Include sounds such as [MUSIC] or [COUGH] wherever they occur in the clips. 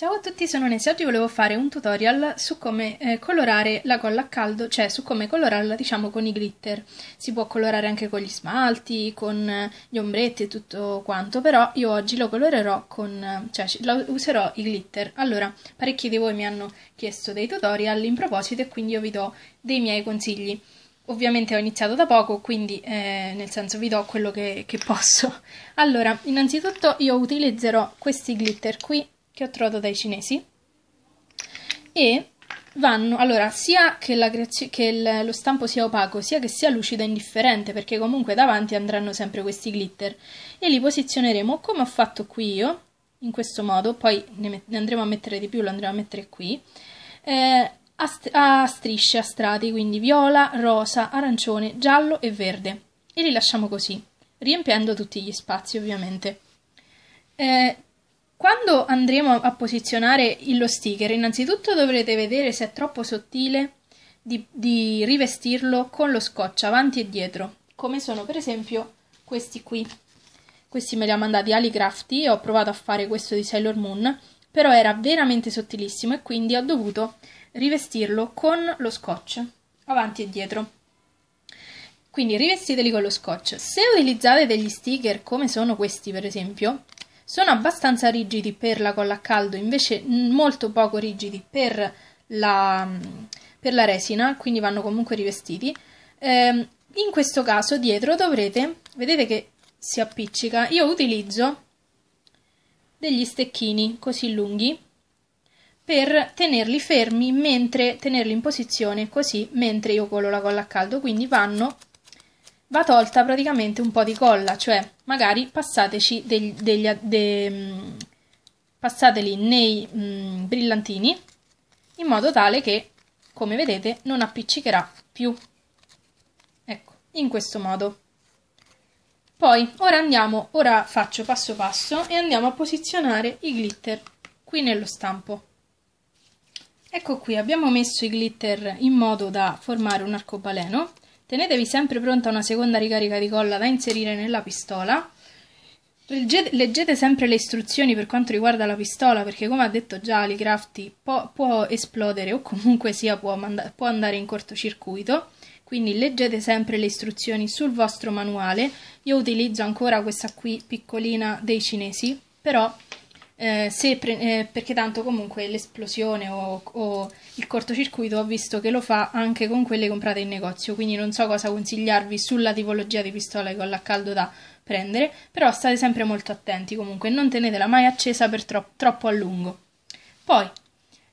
Ciao a tutti, sono Nesia. Oggi volevo fare un tutorial su come eh, colorare la colla a caldo, cioè su come colorarla diciamo con i glitter. Si può colorare anche con gli smalti, con eh, gli ombretti e tutto quanto, però io oggi lo colorerò con, eh, cioè lo, userò i glitter. Allora, parecchi di voi mi hanno chiesto dei tutorial in proposito e quindi io vi do dei miei consigli. Ovviamente ho iniziato da poco, quindi eh, nel senso vi do quello che, che posso. [LAUGHS] Allora, innanzitutto io utilizzerò questi glitter qui che ho trovato dai cinesi e vanno allora sia che, la, che il, lo stampo sia opaco sia che sia lucido indifferente perché comunque davanti andranno sempre questi glitter e li posizioneremo come ho fatto qui io in questo modo poi ne, ne andremo a mettere di più lo andremo a mettere qui eh, a, a strisce a strati quindi viola rosa arancione giallo e verde e li lasciamo così riempiendo tutti gli spazi ovviamente eh, quando andremo a posizionare lo sticker, innanzitutto dovrete vedere se è troppo sottile di, di rivestirlo con lo scotch avanti e dietro, come sono per esempio questi qui. Questi me li ha mandati AliCrafty, ho provato a fare questo di Sailor Moon, però era veramente sottilissimo e quindi ho dovuto rivestirlo con lo scotch avanti e dietro. Quindi rivestiteli con lo scotch. Se utilizzate degli sticker come sono questi per esempio, sono abbastanza rigidi per la colla a caldo, invece molto poco rigidi per la, per la resina, quindi vanno comunque rivestiti. Eh, in questo caso dietro dovrete, vedete che si appiccica, io utilizzo degli stecchini così lunghi per tenerli fermi mentre tenerli in posizione così mentre io colo la colla a caldo quindi vanno va tolta praticamente un po' di colla, cioè magari passateci degli, degli de, mm, passateli nei mh, mm, brillantini in modo tale che, come vedete, non appiccicherà più. Ecco, in questo modo. Poi, ora andiamo, ora faccio passo passo e andiamo a posizionare i glitter qui nello stampo. Ecco qui, abbiamo messo i glitter in modo da formare un arcobaleno Tenetevi sempre pronta una seconda ricarica di colla da inserire nella pistola. Leggete, leggete sempre le istruzioni per quanto riguarda la pistola, perché come ha detto già Alicrafty può, può esplodere o comunque sia può, può andare in cortocircuito. Quindi leggete sempre le istruzioni sul vostro manuale. Io utilizzo ancora questa qui piccolina dei cinesi, però eh, pre- eh, perché tanto comunque l'esplosione o, o, il cortocircuito ho visto che lo fa anche con quelle comprate in negozio, quindi non so cosa consigliarvi sulla tipologia di pistola che ho a caldo da prendere, però state sempre molto attenti comunque, non tenetela mai accesa per tro- troppo a lungo. Poi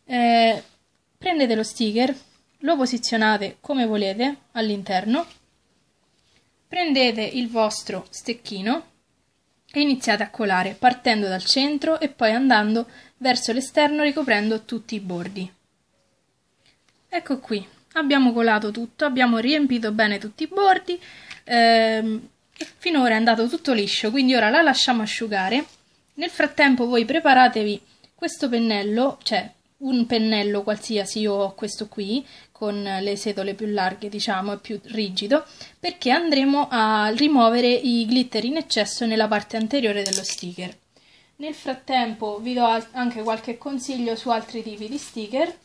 eh, prendete lo sticker, lo posizionate come volete all'interno, prendete il vostro stecchino e iniziate a colare partendo dal centro e poi andando verso l'esterno ricoprendo tutti i bordi. Ecco qui, abbiamo colato tutto, abbiamo riempito bene tutti i bordi ehm, e finora è andato tutto liscio, quindi ora la lasciamo asciugare. Nel frattempo voi preparatevi questo pennello, cioè un pennello qualsiasi, io ho questo qui, con le setole più larghe diciamo e più rigido, perché andremo a rimuovere i glitter in eccesso nella parte anteriore dello sticker. Nel frattempo vi do anche qualche consiglio su altri tipi di sticker,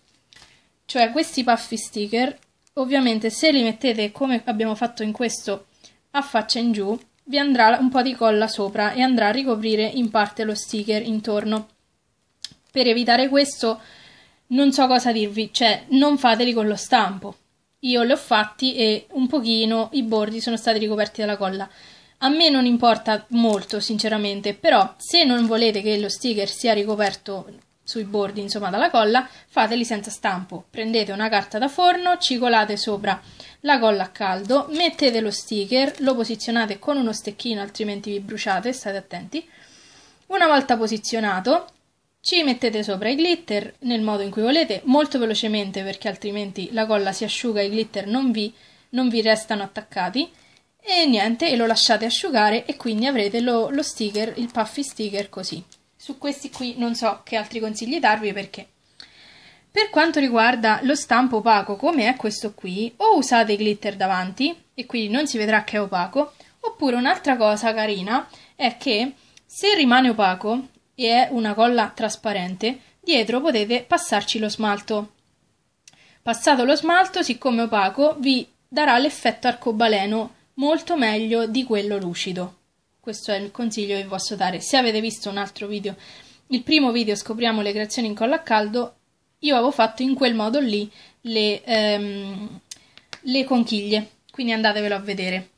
cioè questi puffy sticker, ovviamente se li mettete come abbiamo fatto in questo a faccia in giù, vi andrà un po' di colla sopra e andrà a ricoprire in parte lo sticker intorno. Per evitare questo non so cosa dirvi, cioè non fateli con lo stampo. Io li ho fatti e un pochino i bordi sono stati ricoperti dalla colla. A me non importa molto, sinceramente, però se non volete che lo sticker sia ricoperto sui bordi, insomma, dalla colla, fateli senza stampo. Prendete una carta da forno, ci sopra la colla a caldo, mettete lo sticker, lo posizionate con uno stecchino, altrimenti vi bruciate, state attenti. Una volta posizionato, ci mettete sopra i glitter nel modo in cui volete, molto velocemente perché altrimenti la colla si asciuga e i glitter non vi, non vi restano attaccati. E niente, e lo lasciate asciugare e quindi avrete lo, lo sticker, il puffy sticker così. Su questi qui non so che altri consigli darvi perché per quanto riguarda lo stampo opaco, come è questo qui, o usate i glitter davanti, e quindi non si vedrà che è opaco, oppure un'altra cosa carina è che se rimane opaco, e è una colla trasparente, dietro potete passarci lo smalto. Passato lo smalto, siccome opaco, vi darà l'effetto arcobaleno molto meglio di quello lucido. Questo è il consiglio che vi posso dare. Se avete visto un altro video, il primo video scopriamo le creazioni in colla a caldo, io avevo fatto in quel modo lì le, ehm, le conchiglie, quindi andatevelo a vedere.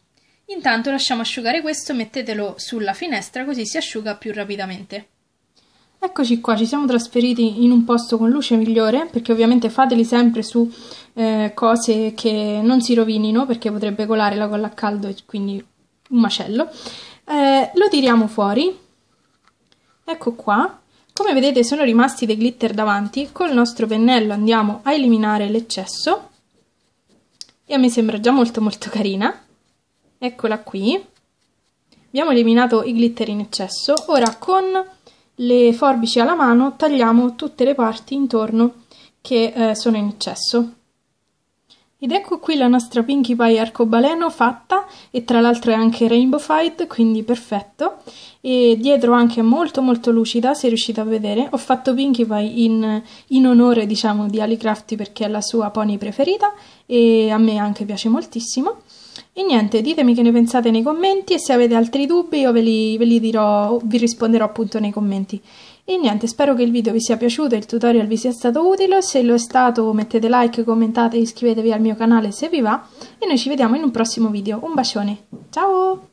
Intanto lasciamo asciugare questo, mettetelo sulla finestra così si asciuga più rapidamente. Eccoci qua, ci siamo trasferiti in un posto con luce migliore, perché ovviamente fateli sempre su eh, cose che non si rovinino, perché potrebbe colare la colla a caldo e quindi un macello. Eh, lo tiriamo fuori, ecco qua. Come vedete sono rimasti dei glitter davanti, col nostro pennello andiamo a eliminare l'eccesso e a me sembra già molto molto carina. Eccola qui. Abbiamo eliminato i glitter in eccesso, ora con le forbici alla mano tagliamo tutte le parti intorno che eh, sono in eccesso. Ed ecco qui la nostra Pinkie Pie arcobaleno fatta e tra l'altro è anche rainbow rainbowified, quindi perfetto. E dietro anche molto molto lucida, se riuscite a vedere. Ho fatto Pinkie Pie in, in onore, diciamo, di Alicrafty perché è la sua pony preferita e a me anche piace moltissimo. E niente, ditemi che ne pensate nei commenti e se avete altri dubbi io ve li, ve li dirò, vi risponderò appunto nei commenti. E niente, spero che il video vi sia piaciuto e il tutorial vi sia stato utile, se lo è stato mettete like, commentate, iscrivetevi al mio canale se vi va e noi ci vediamo in un prossimo video. Un bacione, ciao!